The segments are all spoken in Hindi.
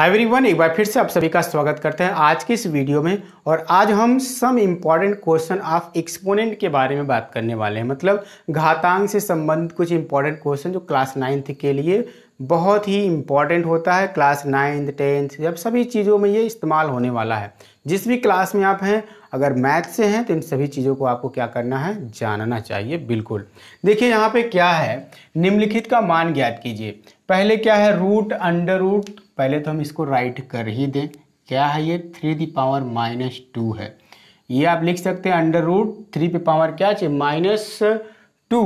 हाय वन एक बार फिर से आप सभी का स्वागत करते हैं आज के इस वीडियो में और आज हम some important question of exponent के बारे में बात करने वाले हैं मतलब घातांक से संबंधित कुछ इंपॉर्टेंट क्वेश्चन जो क्लास नाइन्थ के लिए बहुत ही इम्पॉर्टेंट होता है क्लास नाइन्थ टेंथ जब सभी चीज़ों में ये इस्तेमाल होने वाला है जिस भी क्लास में आप हैं अगर मैथ से हैं तो इन सभी चीज़ों को आपको क्या करना है जानना चाहिए बिल्कुल देखिए यहाँ पे क्या है निम्नलिखित का मान ज्ञात कीजिए पहले क्या है रूट अंडर रूट पहले तो हम इसको राइट कर ही दें क्या है ये three the power minus two है ये आप लिख सकते हैं अंडर रूट थ्री पे पावर क्या चाहिए माइनस टू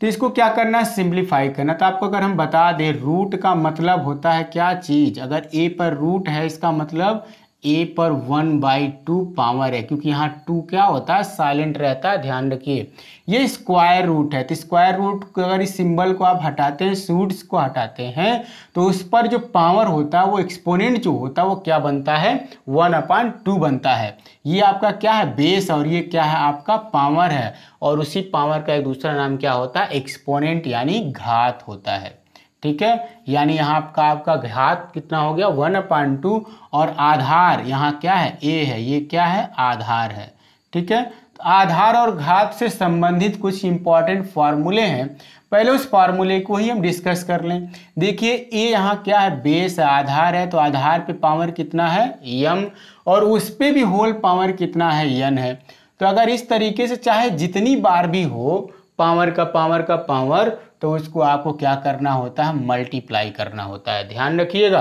तो इसको क्या करना है सिंप्लीफाई करना तो आपको अगर हम बता दें रूट का मतलब होता है क्या चीज़ अगर ए पर रूट है इसका मतलब ए पर वन बाई टू पावर है क्योंकि यहाँ टू क्या होता है साइलेंट रहता है ध्यान रखिए ये स्क्वायर रूट है तो स्क्वायर रूट अगर इस सिंबल को आप हटाते हैं सूट्स को हटाते हैं तो उस पर जो पावर होता है वो एक्सपोनेंट जो होता है वो क्या बनता है वन अपान टू बनता है ये आपका क्या है बेस और ये क्या है आपका पावर है और उसी पावर का एक दूसरा नाम क्या होता है एक्सपोनेंट यानी घात होता है ठीक है यानी यहाँ आपका आपका घात कितना हो गया वन अपॉइन टू और आधार यहाँ क्या है ए है ये क्या है आधार है ठीक है तो आधार और घात से संबंधित कुछ इंपॉर्टेंट फार्मूले हैं पहले उस फार्मूले को ही हम डिस्कस कर लें देखिए ए यहाँ क्या है बेस आधार है तो आधार पे पावर कितना है यम और उस पर भी होल पावर कितना है यन है तो अगर इस तरीके से चाहे जितनी बार भी हो पावर का पावर का पावर तो इसको आपको क्या करना होता है मल्टीप्लाई करना होता है ध्यान रखिएगा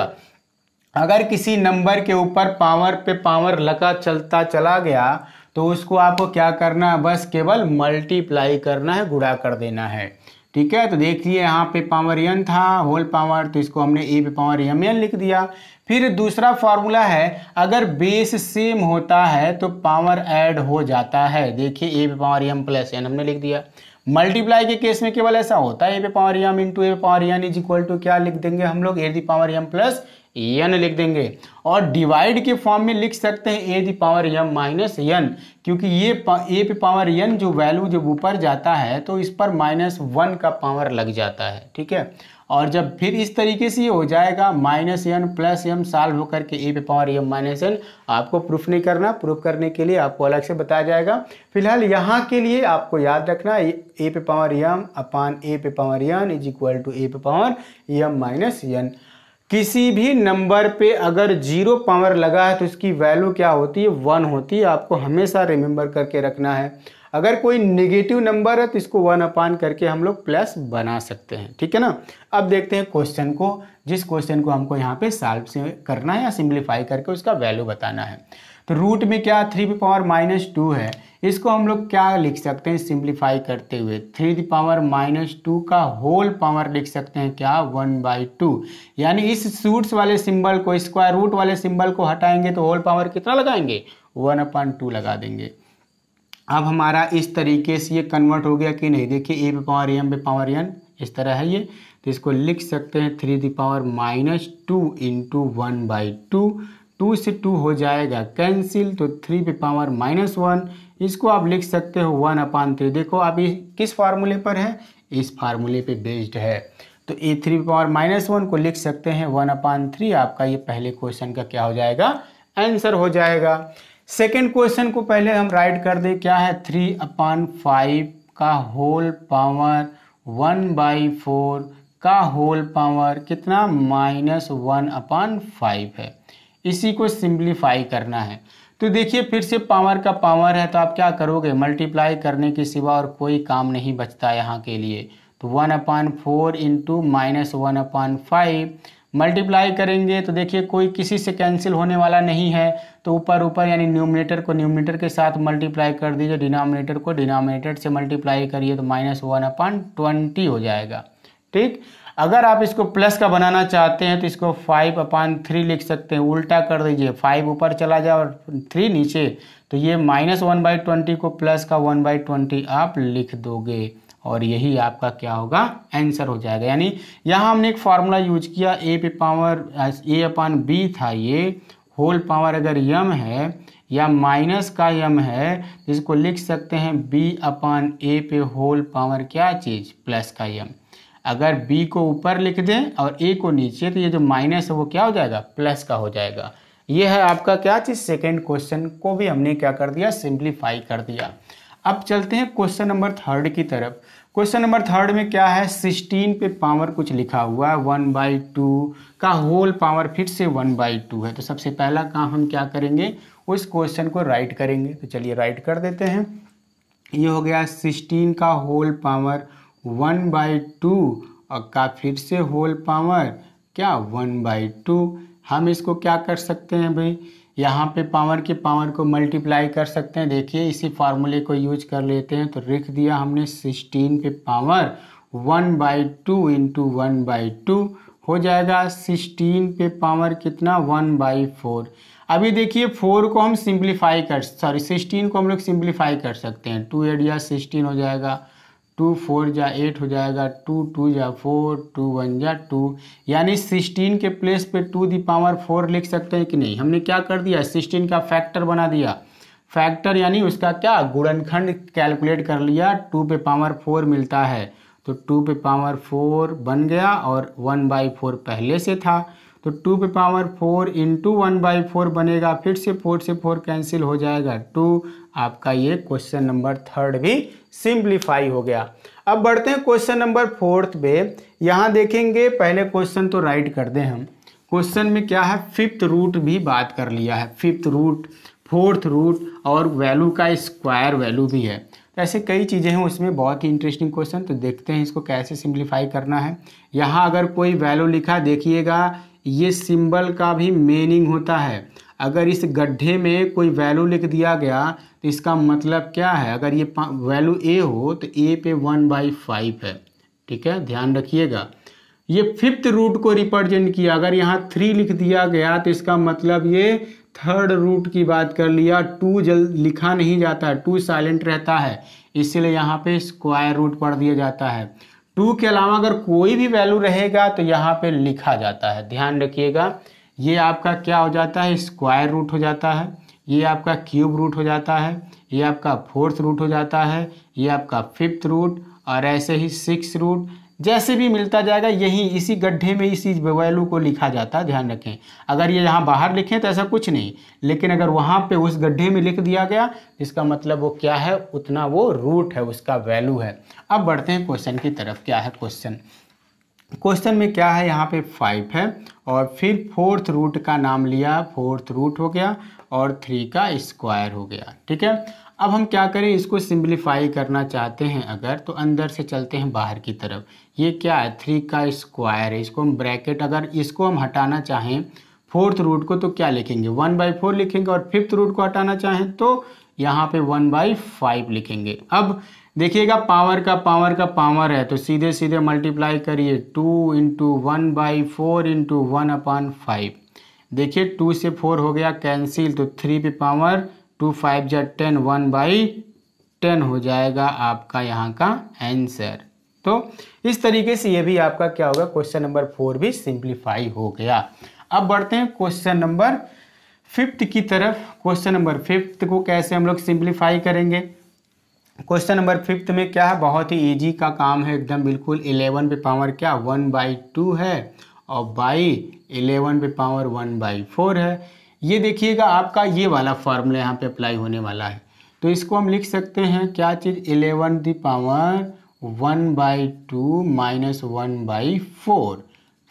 अगर किसी नंबर के ऊपर पावर पे पावर लगा चलता चला गया तो उसको आपको क्या करना है बस केवल मल्टीप्लाई करना है गुड़ा कर देना है ठीक है तो देखिए यहाँ पे पावर एन था होल पावर तो इसको हमने ए पे पावर एम एन लिख दिया फिर दूसरा फार्मूला है अगर बेस सेम होता है तो पावर ऐड हो जाता है देखिए ए पे पावर एम प्लस एन हमने लिख दिया मल्टीप्लाई के केस में केवल ऐसा होता है ए पे पावर इन इंटू ए पे power N is equal to क्या लिख देंगे हम लोग A the power M plus N लिख देंगे और डिवाइड के फॉर्म में लिख सकते हैं A the power M minus N क्योंकि ये ए पे पावर एन जो वैल्यू जब ऊपर जाता है तो इस पर माइनस वन का पावर लग जाता है ठीक है और जब फिर इस तरीके से हो जाएगा minus N plus M solve होकर के ए पे पावर एम माइनस एन आपको प्रूफ नहीं करना प्रूफ करने के लिए आपको अलग से बताया जाएगा फिलहाल यहाँ के लिए आपको याद रखना ए पे पावर एम अपान ए पे power N is equal to A पे पावर एम माइनस एन किसी भी नंबर पे अगर जीरो पावर लगा है तो इसकी वैल्यू क्या होती है वन होती है आपको हमेशा रिमेंबर करके रखना है अगर कोई निगेटिव नंबर है तो इसको वन अपान करके हम लोग प्लस बना सकते हैं ठीक है ना अब देखते हैं क्वेश्चन को जिस क्वेश्चन को हमको यहाँ पे सॉल्व से करना है या सिंप्लीफाई करके उसका वैल्यू बताना है तो रूट में क्या थ्री की पावर माइनस टू है इसको हम लोग क्या लिख सकते हैं सिंप्लीफाई करते हुए three the power minus two का होल पावर लिख सकते हैं क्या वन बाई टू यानी इस सूट्स वाले सिंबल को स्क्वायर रूट वाले सिंबल को हटाएंगे तो होल पावर कितना लगाएंगे वन अपॉइंट टू लगा देंगे अब हमारा इस तरीके से ये कन्वर्ट हो गया कि नहीं देखिए A B power M B power N इस तरह है ये तो इसको लिख सकते हैं three the power minus two into one by two two से टू हो जाएगा कैंसिल तो थ्री पे पावर माइनस वन इसको आप लिख सकते हो वन अपान थ्री देखो आप ये किस फार्मूले पर है इस फार्मूले पे बेस्ड है तो A three power minus one को लिख सकते हैं वन अपान थ्री आपका ये पहले क्वेश्चन का क्या हो जाएगा आंसर हो जाएगा सेकेंड क्वेश्चन को पहले हम राइट कर दें क्या है थ्री अपान फाइव का whole power one by four का होल पावर कितना माइनस वन अपान फाइव है इसी को सिंप्लीफाई करना है तो देखिए फिर से पावर का पावर है तो आप क्या करोगे मल्टीप्लाई करने के सिवा और कोई काम नहीं बचता यहाँ के लिए तो one upon four into minus one upon five multiply करेंगे तो देखिए कोई किसी से कैंसिल होने वाला नहीं है तो ऊपर ऊपर यानी न्यूमिनेटर को न्यूमिनेटर के साथ मल्टीप्लाई कर दीजिए डिनोमिनेटर को डिनोमिनेटर से मल्टीप्लाई करिए तो माइनस वन अपॉन ट्वेंटी हो जाएगा ठीक अगर आप इसको प्लस का बनाना चाहते हैं तो इसको फाइव अपान थ्री लिख सकते हैं उल्टा कर दीजिए फाइव ऊपर चला जाए और थ्री नीचे तो ये माइनस वन बाई ट्वेंटी को प्लस का वन बाई ट्वेंटी आप लिख दोगे और यही आपका क्या होगा आंसर हो जाएगा यानी यहाँ हमने एक फार्मूला यूज किया ए पे पावर ए अपान बी था ये होल पावर अगर यम है या माइनस का यम है जिसको तो लिख सकते हैं बी अपान ए पे होल पावर क्या चीज़ प्लस का यम अगर बी को ऊपर लिख दें और ए को नीचे तो ये जो माइनस है वो क्या हो जाएगा प्लस का हो जाएगा ये है आपका क्या चीज़ सेकेंड क्वेश्चन को भी हमने क्या कर दिया सिंप्लीफाई कर दिया अब चलते हैं क्वेश्चन नंबर थर्ड की तरफ क्वेश्चन नंबर थर्ड में क्या है सिक्सटीन पे पावर कुछ लिखा हुआ है वन बाई टू का होल पावर फिर से वन बाई टू है तो सबसे पहला काम हम क्या करेंगे उस क्वेश्चन को राइट करेंगे तो चलिए राइट कर देते हैं ये हो गया सिक्सटीन का whole power one by two और का फिर से होल पावर क्या वन बाई टू हम इसको क्या कर सकते हैं भाई यहाँ पे पावर के पावर को मल्टीप्लाई कर सकते हैं देखिए इसी फार्मूले को यूज कर लेते हैं तो लिख दिया हमने सिक्सटीन पे power one by two into one by two हो जाएगा सिक्सटीन पे पावर कितना वन बाई फोर अभी देखिए फोर को हम सिंप्लीफाई कर सॉरी सिक्सटीन को हम लोग सिंप्लीफाई कर सकते हैं टू एरिया सिक्सटीन हो जाएगा टू फोर जा एट हो जाएगा टू टू जा फोर टू वन जा टू यानी सिक्सटीन के प्लेस पे टू दी पावर फोर लिख सकते हैं कि नहीं हमने क्या कर दिया सिक्सटीन का फैक्टर बना दिया फैक्टर यानी उसका क्या गुणनखंड कैलकुलेट कर लिया टू पे पावर फोर मिलता है तो टू पे पावर फोर बन गया और वन बाई फोर पहले से था तो टू पे power four into one by four बनेगा फिर से फोर से फोर कैंसिल हो जाएगा टू आपका ये क्वेश्चन नंबर थर्ड भी सिंप्लीफाई हो गया अब बढ़ते हैं क्वेश्चन नंबर फोर्थ पे यहाँ देखेंगे पहले क्वेश्चन तो राइट कर दें हम क्वेश्चन में क्या है फिफ्थ रूट भी बात कर लिया है फिफ्थ रूट फोर्थ रूट और वैल्यू का स्क्वायर वैल्यू भी है तो ऐसे कई चीज़ें हैं उसमें बहुत ही इंटरेस्टिंग क्वेश्चन तो देखते हैं इसको कैसे सिंप्लीफाई करना है यहाँ अगर कोई वैल्यू लिखा देखिएगा ये सिंबल का भी मीनिंग होता है अगर इस गड्ढे में कोई वैल्यू लिख दिया गया तो इसका मतलब क्या है अगर ये वैल्यू ए हो तो ए पे वन बाई फाइव है ठीक है ध्यान रखिएगा ये फिफ्थ रूट को रिप्रेजेंट किया अगर यहाँ थ्री लिख दिया गया तो इसका मतलब ये थर्ड रूट की बात कर लिया टू जल लिखा नहीं जाता टू साइलेंट रहता है इसलिए यहाँ पे स्क्वायर रूट पढ़ दिया जाता है टू के अलावा अगर कोई भी वैल्यू रहेगा तो यहाँ पे लिखा जाता है ध्यान रखिएगा ये आपका क्या हो जाता है स्क्वायर रूट हो जाता है ये आपका क्यूब रूट हो जाता है ये आपका फोर्थ रूट हो जाता है ये आपका फिफ्थ रूट और ऐसे ही सिक्स रूट जैसे भी मिलता जाएगा यही इसी गड्ढे में इसी वैल्यू को लिखा जाता है ध्यान रखें अगर ये यहाँ बाहर लिखें तो ऐसा कुछ नहीं लेकिन अगर वहाँ पे उस गड्ढे में लिख दिया गया इसका मतलब वो क्या है उतना वो रूट है उसका वैल्यू है अब बढ़ते हैं क्वेश्चन की तरफ क्या है क्वेश्चन क्वेश्चन में क्या है यहाँ पे फाइव है और फिर फोर्थ रूट का नाम लिया फोर्थ रूट हो गया और थ्री का स्क्वायर हो गया ठीक है अब हम क्या करें इसको सिंप्लीफाई करना चाहते हैं अगर तो अंदर से चलते हैं बाहर की तरफ ये क्या है थ्री का स्क्वायर है इसको हम ब्रैकेट अगर इसको हम हटाना चाहें फोर्थ रूट को तो क्या लिखेंगे वन बाई फोर लिखेंगे और फिफ्थ रूट को हटाना चाहें तो यहाँ पे वन बाई फाइव लिखेंगे अब देखिएगा पावर का पावर का पावर है तो सीधे सीधे मल्टीप्लाई करिए two into one by four into one upon five देखिए टू से फोर हो गया कैंसिल तो थ्री पे पावर टू फाइव जै टेन वन बाई टेन हो जाएगा आपका यहाँ का आंसर तो इस तरीके से ये भी आपका क्या होगा क्वेश्चन नंबर फोर भी सिंप्लीफाई हो गया अब बढ़ते हैं क्वेश्चन नंबर फिफ्थ की तरफ क्वेश्चन नंबर फिफ्थ को कैसे हम लोग सिंप्लीफाई करेंगे क्वेश्चन नंबर फिफ्थ में क्या है बहुत ही इजी का काम है एकदम बिल्कुल इलेवन पे पावर क्या वन बाई टू है और बाई इलेवन पे पावर वन बाई फोर है ये देखिएगा आपका ये वाला फार्मूला यहाँ पे अप्लाई होने वाला है तो इसको हम लिख सकते हैं क्या चीज़ eleven the power one by two minus one by four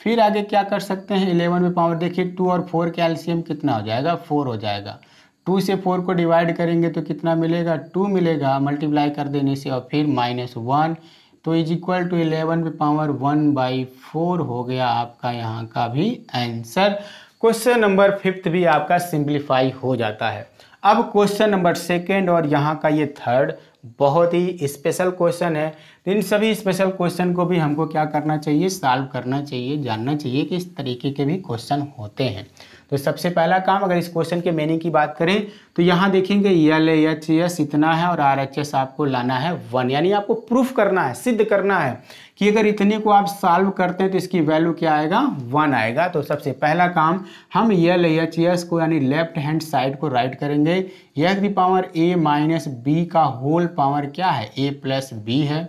फिर आगे क्या कर सकते हैं इलेवन में पावर देखिए टू और फोर के एल्शियम कितना हो जाएगा फोर हो जाएगा टू से फोर को डिवाइड करेंगे तो कितना मिलेगा टू मिलेगा मल्टीप्लाई कर देने से और फिर माइनस वन तो इज इक्वल टू इलेवन पे पावर वन बाई फोर हो गया आपका यहाँ का भी आंसर क्वेश्चन नंबर फिफ्थ भी आपका सिंप्लीफाई हो जाता है अब क्वेश्चन नंबर सेकेंड और यहाँ का ये थर्ड बहुत ही स्पेशल क्वेश्चन है इन सभी स्पेशल क्वेश्चन को भी हमको क्या करना चाहिए सॉल्व करना चाहिए जानना चाहिए कि इस तरीके के भी क्वेश्चन होते हैं तो सबसे पहला काम अगर इस क्वेश्चन के मीनिंग की बात करें तो यहाँ देखेंगे यल एच एस इतना है और आर एच एस आपको लाना है वन यानी आपको प्रूफ करना है सिद्ध करना है कि अगर इतने को आप सॉल्व करते हैं तो इसकी वैल्यू क्या आएगा वन आएगा तो सबसे पहला काम हम यल एच एस को यानी लेफ्ट हैंड साइड को राइट करेंगे यह पावर ए माइनस बी का होल पावर क्या है ए प्लस बी है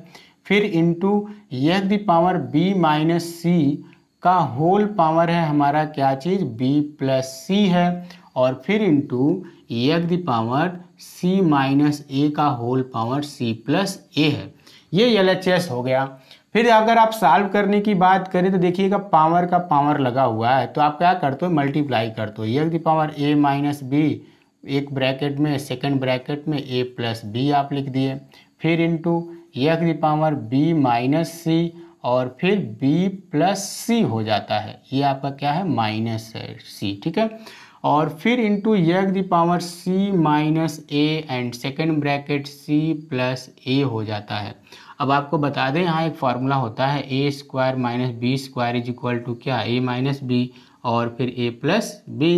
फिर इंटू यह पावर बी माइनस सी का होल पावर है हमारा क्या चीज़ b प्लस सी है और फिर इंटू एक पावर c माइनस ए का whole power c plus A है ये एल हो गया फिर अगर आप सॉल्व करने की बात करें तो देखिएगा पावर का पावर लगा हुआ है तो आप क्या करते हो मल्टीप्लाई करते हो e एक दावर पावर ए माइनस बी एक ब्रैकेट में सेकंड ब्रैकेट में ए प्लस बी आप लिख दिए फिर इंटू एक दावर पावर बी माइनस सी और फिर b प्लस सी हो जाता है ये आपका क्या है माइनस है सी ठीक है और फिर इंटू ये power c minus A and second bracket c plus A हो जाता है अब आपको बता दें यहाँ एक फार्मूला होता है A square minus B square is equal to क्या ए माइनस बी और फिर ए प्लस बी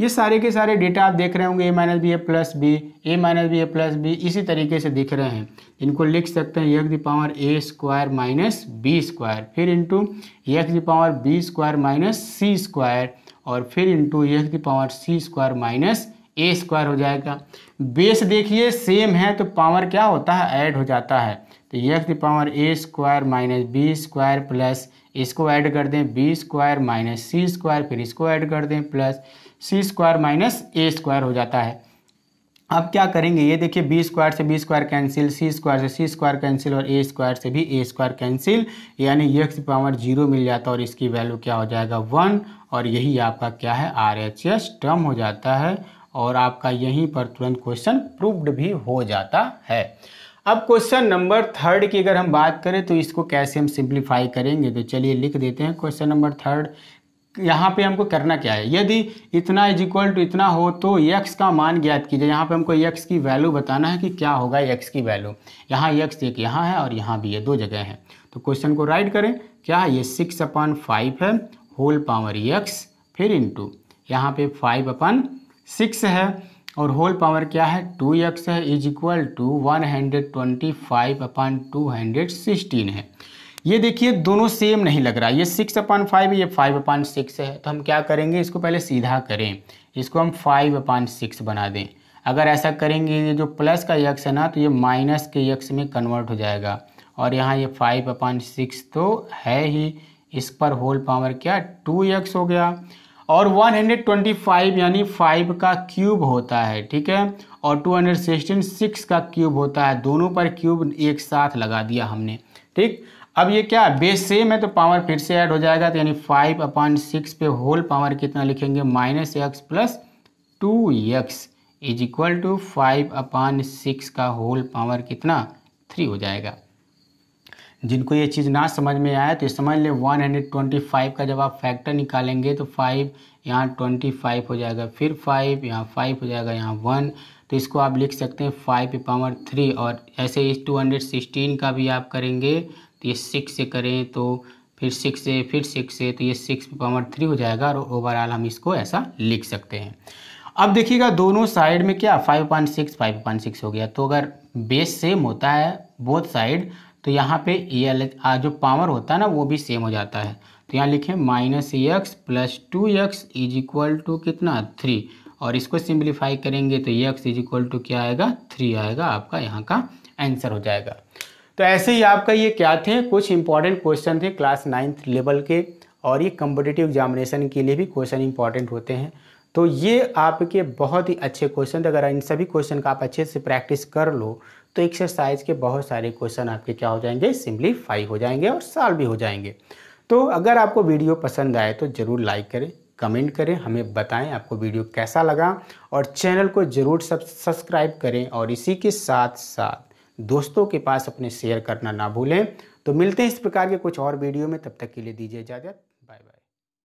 ये सारे के सारे डेटा आप देख रहे होंगे A minus B A plus B A minus B A plus B इसी तरीके से दिख रहे हैं इनको लिख सकते हैं X the power A square minus B square फिर into X the power B square minus C square और फिर into X the power C square minus A square हो जाएगा बेस देखिए सेम है तो पावर क्या होता है ऐड हो जाता है तो X the power A square minus B square plus इसको ऐड कर दें B square minus C square फिर इसको ऐड कर दें plus C square minus A square हो जाता है अब क्या करेंगे ये देखिए बी स्क्वायर से B square cancel C square से सी स्क्वायर कैंसिल और ए स्क्वायर से भी ए स्क्वायर कैंसिल यानी ये एक्स पावर जीरो मिल जाता है और इसकी वैल्यू क्या हो जाएगा वन और यही आपका क्या है आर एच एस टर्म हो जाता है और आपका यहीं पर तुरंत क्वेश्चन प्रूव्ड भी हो जाता है अब क्वेश्चन नंबर थर्ड की अगर हम बात करें तो इसको कैसे हम सिंप्लीफाई करेंगे तो चलिए लिख देते हैं क्वेश्चन नंबर थर्ड यहाँ पे हमको करना क्या है यदि इतना इज इक्वल टू इतना हो तो यक्स का मान ज्ञात कीजिए यहाँ पे हमको यक्स की वैल्यू बताना है कि क्या होगा यक्स की वैल्यू यहाँ यक्स एक यहाँ है और यहाँ भी ये दो जगह है तो क्वेश्चन को राइट करें क्या है ये सिक्स अपन फाइव है होल पावर यक्स फिर इंटू यहाँ पे फाइव अपन सिक्स है और होल पावर क्या है टू यक्स है is equal to one hundred twenty five upon two hundred sixteen है ये देखिए दोनों सेम नहीं लग रहा ये सिक्स अपॉइंट फाइव ये फाइव अपॉन सिक्स है तो हम क्या करेंगे इसको पहले सीधा करें इसको हम फाइव अपॉइंट सिक्स बना दें अगर ऐसा करेंगे ये जो प्लस का यक्स है ना तो ये माइनस के यक्स में कन्वर्ट हो जाएगा और यहाँ ये फाइव अपॉन सिक्स तो है ही इस पर होल पावर क्या टू यक्स हो गया और 125 यानी 5 का क्यूब होता है ठीक है और 216 सिक्स का क्यूब होता है दोनों पर क्यूब एक साथ लगा दिया हमने ठीक अब ये क्या बेस सेम है तो पावर फिर से ऐड हो जाएगा तो यानी फाइव अपॉइंट सिक्स पे होल पावर कितना लिखेंगे minus x plus two x is equal to five upon six का होल पावर कितना थ्री हो जाएगा जिनको ये चीज़ ना समझ में आया तो समझ ले वन हंड्रेड ट्वेंटी फाइव का जब आप फैक्टर निकालेंगे तो फाइव यहाँ ट्वेंटी फाइव हो जाएगा फिर फाइव यहाँ फाइव हो जाएगा यहाँ वन तो इसको आप लिख सकते हैं फाइव पावर थ्री और ऐसे इस टू हंड्रेड सिक्सटीन का भी आप करेंगे तो ये सिक्स से करें तो फिर सिक्स से फिर सिक्स से तो ये सिक्स पावर थ्री हो जाएगा और ओवरऑल हम इसको ऐसा लिख सकते हैं अब देखिएगा दोनों साइड में क्या five point six five point six हो गया तो अगर बेस सेम होता है बोथ साइड तो यहाँ पे ये जो पावर होता है ना वो भी सेम हो जाता है तो यहाँ लिखें minus x plus two x is equal to कितना थ्री और इसको सिंप्लीफाई करेंगे तो यक्स इज इक्वल टू क्या आएगा थ्री आएगा आपका यहाँ का आंसर हो जाएगा तो ऐसे ही आपका ये क्या थे कुछ इंपॉर्टेंट क्वेश्चन थे क्लास नाइन्थ लेवल के और ये कम्पिटेटिव एग्जामिनेशन के लिए भी क्वेश्चन इंपॉर्टेंट होते हैं तो ये आपके बहुत ही अच्छे क्वेश्चन अगर इन सभी क्वेश्चन का आप अच्छे से प्रैक्टिस कर लो तो एक्सरसाइज के बहुत सारे क्वेश्चन आपके क्या हो जाएंगे सिंप्लीफाई हो जाएंगे और सॉल्व भी हो जाएंगे तो अगर आपको वीडियो पसंद आए तो ज़रूर लाइक करें कमेंट करें हमें बताएं आपको वीडियो कैसा लगा और चैनल को ज़रूर सब्सक्राइब करें और इसी के साथ साथ दोस्तों के पास अपने शेयर करना ना भूलें तो मिलते हैं इस प्रकार के कुछ और वीडियो में तब तक के लिए दीजिए इजाज़त